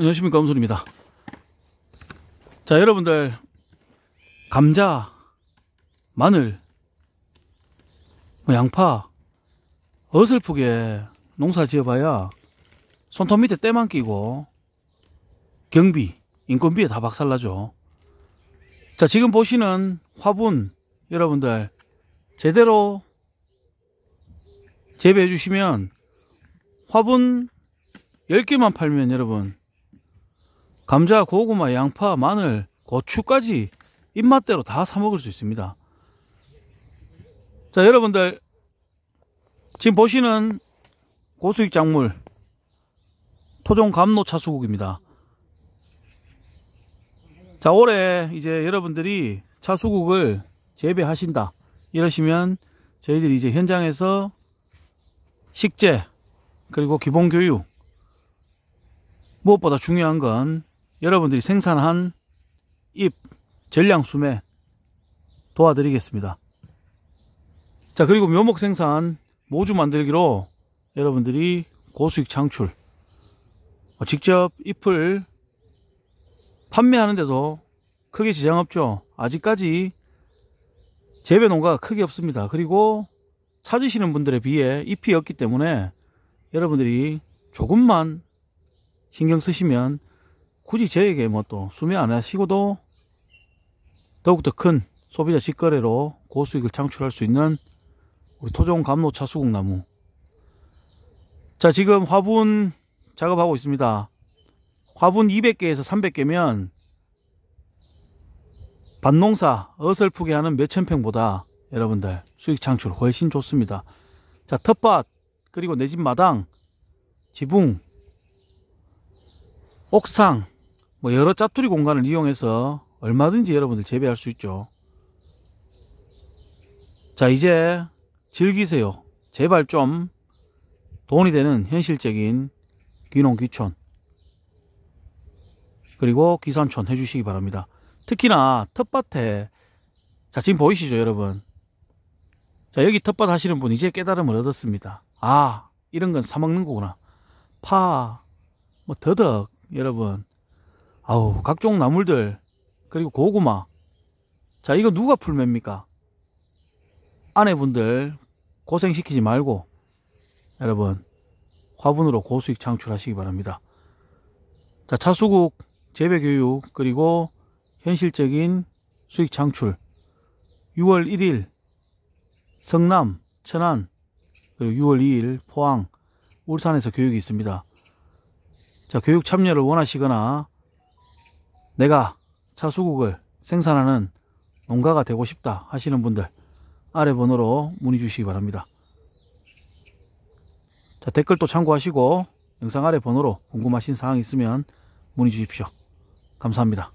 안녕하십니까 음손입니다 자 여러분들 감자 마늘 뭐 양파 어설프게 농사 지어봐야 손톱 밑에 때만 끼고 경비 인건비에 다 박살나죠 자 지금 보시는 화분 여러분들 제대로 재배해 주시면 화분 10개만 팔면 여러분 감자, 고구마, 양파, 마늘, 고추까지 입맛대로 다 사먹을 수 있습니다. 자, 여러분들 지금 보시는 고수익 작물 토종 감로 차수국입니다. 자, 올해 이제 여러분들이 차수국을 재배하신다. 이러시면 저희들이 이제 현장에서 식재 그리고 기본 교육 무엇보다 중요한 건 여러분들이 생산한 잎 전량 수매 도와드리겠습니다. 자 그리고 묘목 생산 모주 만들기로 여러분들이 고수익 창출 뭐 직접 잎을 판매하는데도 크게 지장 없죠. 아직까지 재배 농가가 크게 없습니다. 그리고 찾으시는 분들에 비해 잎이 없기 때문에 여러분들이 조금만 신경 쓰시면 굳이 저에게 뭐 또 수매 안 하시고도 더욱더 큰 소비자 직거래로 고수익을 창출할 수 있는 우리 토종 감로 차수국나무 자 지금 화분 작업하고 있습니다 화분 200개에서 300개면 반농사 어설프게 하는 몇천 평보다 여러분들 수익 창출 훨씬 좋습니다 자 텃밭 그리고 내 집 마당 지붕 옥상 뭐 여러 짜투리 공간을 이용해서 얼마든지 여러분들 재배할 수 있죠 자 이제 즐기세요 제발 좀 돈이 되는 현실적인 귀농 귀촌 그리고 귀산촌 해주시기 바랍니다 특히나 텃밭에 자 지금 보이시죠 여러분 자 여기 텃밭 하시는 분 이제 깨달음을 얻었습니다 아 이런 건 사먹는 거구나 파 뭐 더덕 여러분 아우 각종 나물들 그리고 고구마 자 이거 누가 풀맵니까 아내분들 고생시키지 말고 여러분 화분으로 고수익 창출하시기 바랍니다 자 차수국 재배교육 그리고 현실적인 수익 창출 6월 1일 성남 천안 그리고 6월 2일 포항 울산에서 교육이 있습니다 자 교육 참여를 원하시거나 내가 차수국을 생산하는 농가가 되고 싶다 하시는 분들 아래 번호로 문의 주시기 바랍니다. 자, 댓글도 참고하시고 영상 아래 번호로 궁금하신 사항 있으면 문의 주십시오. 감사합니다.